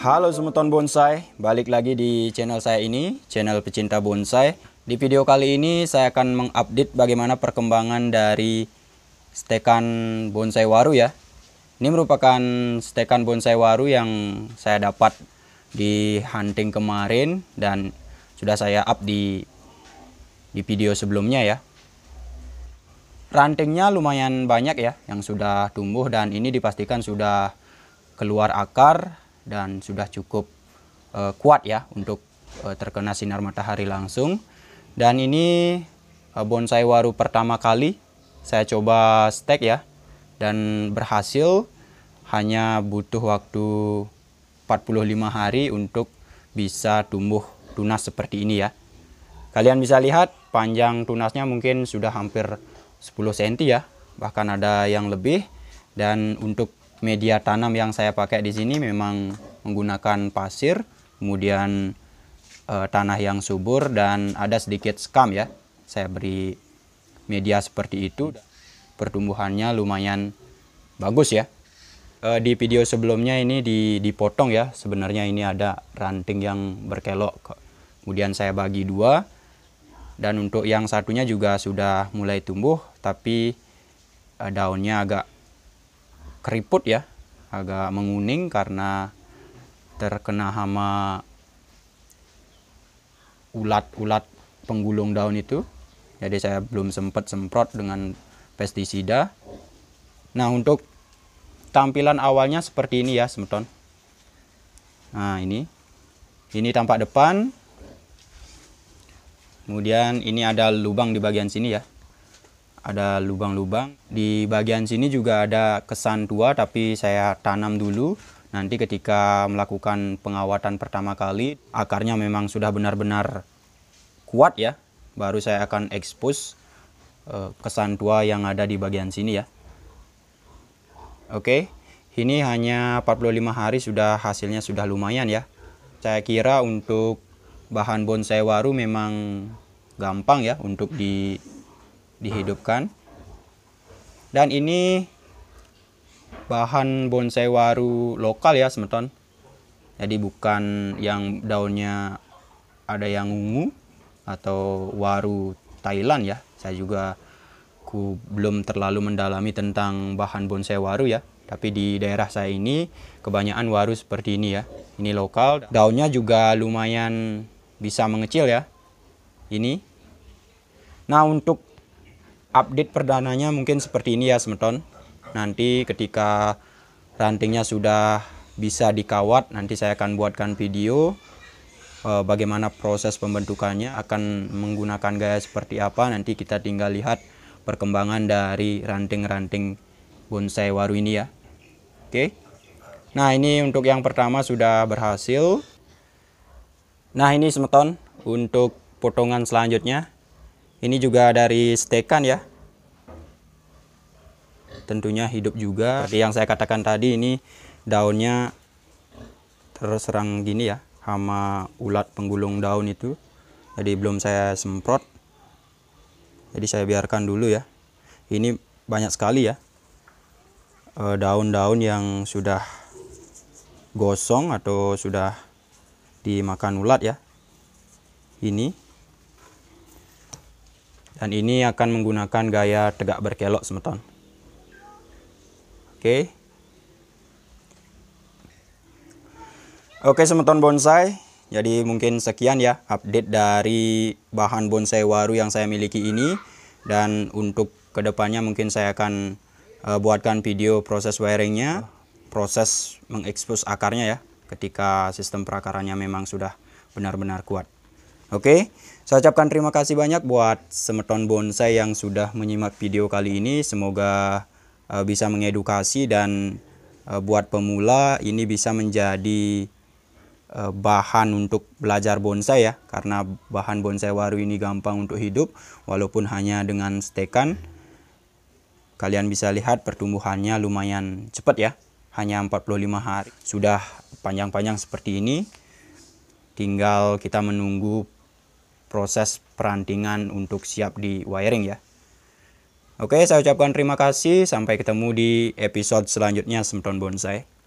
Halo semeton bonsai, balik lagi di channel saya ini, channel pecinta bonsai. Di video kali ini saya akan mengupdate bagaimana perkembangan dari stekan bonsai waru ya. Ini merupakan stekan bonsai waru yang saya dapat di hunting kemarin dan sudah saya up di di video sebelumnya ya. Rantingnya lumayan banyak ya yang sudah tumbuh dan ini dipastikan sudah keluar akar dan sudah cukup uh, kuat ya untuk uh, terkena sinar matahari langsung. Dan ini uh, bonsai waru pertama kali saya coba stek ya dan berhasil hanya butuh waktu 45 hari untuk bisa tumbuh tunas seperti ini ya. Kalian bisa lihat panjang tunasnya mungkin sudah hampir 10 cm ya, bahkan ada yang lebih dan untuk media tanam yang saya pakai di sini memang menggunakan pasir, kemudian e, tanah yang subur dan ada sedikit sekam ya. Saya beri media seperti itu. Pertumbuhannya lumayan bagus ya. E, di video sebelumnya ini dipotong ya. Sebenarnya ini ada ranting yang berkelok. Kemudian saya bagi dua. Dan untuk yang satunya juga sudah mulai tumbuh tapi eh, daunnya agak keriput ya agak menguning karena terkena hama ulat-ulat penggulung daun itu jadi saya belum sempat semprot dengan pestisida nah untuk tampilan awalnya seperti ini ya semeton nah ini ini tampak depan kemudian ini ada lubang di bagian sini ya ada lubang-lubang. Di bagian sini juga ada kesan tua tapi saya tanam dulu. Nanti ketika melakukan pengawatan pertama kali, akarnya memang sudah benar-benar kuat ya. Baru saya akan expose eh, kesan tua yang ada di bagian sini ya. Oke, ini hanya 45 hari sudah hasilnya sudah lumayan ya. Saya kira untuk bahan bonsai waru memang gampang ya untuk di dihidupkan dan ini bahan bonsai waru lokal ya semeton jadi bukan yang daunnya ada yang ungu atau waru Thailand ya saya juga ku belum terlalu mendalami tentang bahan bonsai waru ya tapi di daerah saya ini kebanyakan waru seperti ini ya. Ini lokal, daunnya juga lumayan bisa mengecil ya. Ini. Nah, untuk update perdananya mungkin seperti ini ya semeton nanti ketika rantingnya sudah bisa dikawat nanti saya akan buatkan video eh, bagaimana proses pembentukannya akan menggunakan gaya seperti apa nanti kita tinggal lihat perkembangan dari ranting-ranting bonsai waru ini ya oke nah ini untuk yang pertama sudah berhasil nah ini semeton untuk potongan selanjutnya ini juga dari stekan ya. Tentunya hidup juga. Jadi yang saya katakan tadi ini daunnya terserang gini ya hama ulat penggulung daun itu jadi belum saya semprot jadi saya biarkan dulu ya ini banyak sekali ya eh, daun-daun yang sudah gosong atau sudah dimakan ulat ya ini dan ini akan menggunakan gaya tegak berkelok semeton. Oke. Oke semeton bonsai. Jadi mungkin sekian ya update dari bahan bonsai waru yang saya miliki ini. Dan untuk kedepannya mungkin saya akan uh, buatkan video proses wiringnya. Proses mengekspos akarnya ya ketika sistem perakarannya memang sudah benar-benar kuat. Oke, saya ucapkan terima kasih banyak buat Semeton Bonsai yang sudah menyimak video kali ini. Semoga eh, bisa mengedukasi dan eh, buat pemula ini bisa menjadi eh, bahan untuk belajar bonsai ya. Karena bahan bonsai waru ini gampang untuk hidup walaupun hanya dengan stekan. Kalian bisa lihat pertumbuhannya lumayan cepat ya. Hanya 45 hari. Sudah panjang-panjang seperti ini. Tinggal kita menunggu proses perantingan untuk siap di wiring ya. Oke, saya ucapkan terima kasih. Sampai ketemu di episode selanjutnya Semton Bonsai.